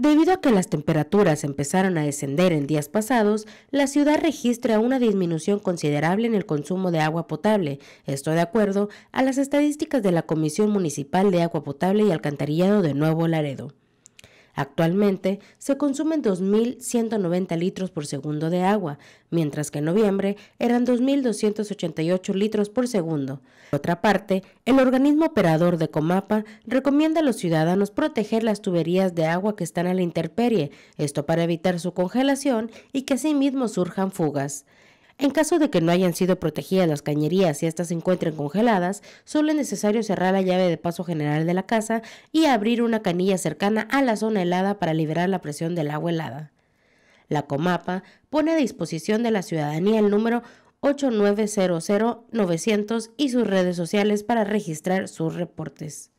Debido a que las temperaturas empezaron a descender en días pasados, la ciudad registra una disminución considerable en el consumo de agua potable, esto de acuerdo a las estadísticas de la Comisión Municipal de Agua Potable y Alcantarillado de Nuevo Laredo. Actualmente se consumen 2.190 litros por segundo de agua, mientras que en noviembre eran 2.288 litros por segundo. Por otra parte, el organismo operador de Comapa recomienda a los ciudadanos proteger las tuberías de agua que están a la intemperie, esto para evitar su congelación y que asimismo surjan fugas. En caso de que no hayan sido protegidas las cañerías y estas se encuentren congeladas, solo es necesario cerrar la llave de paso general de la casa y abrir una canilla cercana a la zona helada para liberar la presión del agua helada. La Comapa pone a disposición de la ciudadanía el número 8900-900 y sus redes sociales para registrar sus reportes.